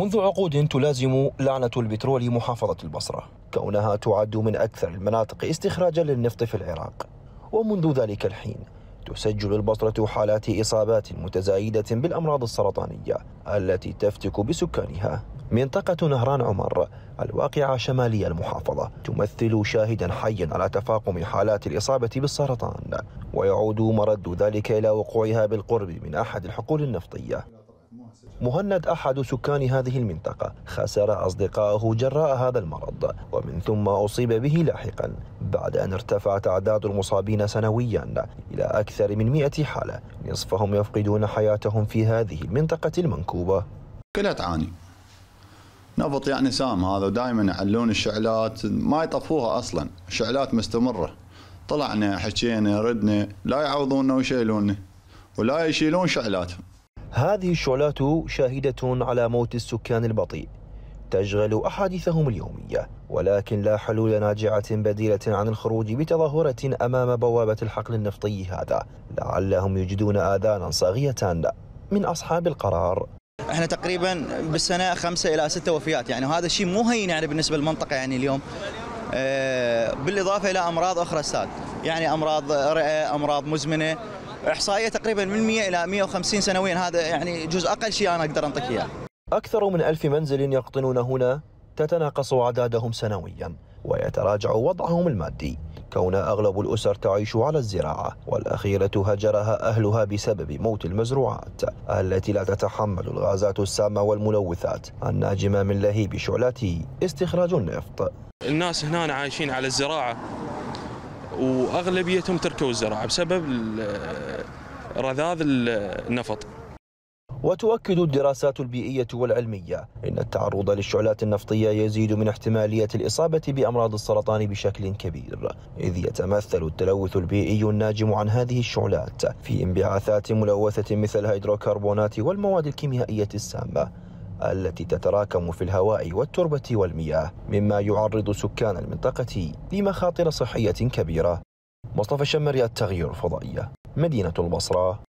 منذ عقود تلازم لعنة البترول محافظة البصرة كونها تعد من أكثر المناطق استخراجا للنفط في العراق ومنذ ذلك الحين تسجل البصرة حالات إصابات متزايدة بالأمراض السرطانية التي تفتك بسكانها منطقة نهران عمر الواقعة شمالي المحافظة تمثل شاهدا حيا على تفاقم حالات الإصابة بالسرطان ويعود مرد ذلك إلى وقوعها بالقرب من أحد الحقول النفطية مهند أحد سكان هذه المنطقة خسر أصدقائه جراء هذا المرض ومن ثم أصيب به لاحقا بعد أن ارتفعت اعداد المصابين سنويا إلى أكثر من 100 حالة نصفهم يفقدون حياتهم في هذه المنطقة المنكوبة كلها تعاني نفط يعني سام هذا ودائما يعلون الشعلات ما يطفوها اصلا شعلات مستمره طلعنا حكينا ردنا لا يعوضونا ويشيلونا ولا يشيلون شعلاتهم. هذه الشعلات شاهدة على موت السكان البطيء تشغل أحاديثهم اليومية ولكن لا حلول ناجعة بديلة عن الخروج بتظاهرة أمام بوابة الحقل النفطي هذا لعلهم يجدون آذانا صاغية من أصحاب القرار احنا تقريبا بالسنه خمسه الى سته وفيات يعني وهذا الشيء مو هين يعني بالنسبه للمنطقه يعني اليوم آه، بالاضافه الى امراض اخرى استاذ يعني امراض رئه امراض مزمنه احصائيه تقريبا من 100 الى 150 سنويا هذا يعني جزء اقل شيء انا اقدر انطيك اياه. اكثر من ألف منزل يقطنون هنا تتناقص اعدادهم سنويا ويتراجع وضعهم المادي كون اغلب الاسر تعيش على الزراعه والاخيره هجرها اهلها بسبب موت المزروعات التي لا تتحمل الغازات السامه والملوثات الناجمه من لهيب شعلات استخراج النفط. الناس هنا عايشين على الزراعه واغلبيتهم تركوا الزراعه بسبب رذاذ النفط. وتؤكد الدراسات البيئية والعلمية أن التعرض للشعلات النفطية يزيد من احتمالية الإصابة بأمراض السرطان بشكل كبير إذ يتمثل التلوث البيئي الناجم عن هذه الشعلات في انبعاثات ملوثة مثل الهيدروكربونات والمواد الكيميائية السامة التي تتراكم في الهواء والتربة والمياه مما يعرض سكان المنطقة لمخاطر صحية كبيرة مصطفى شمري التغيير الفضائية مدينة البصرة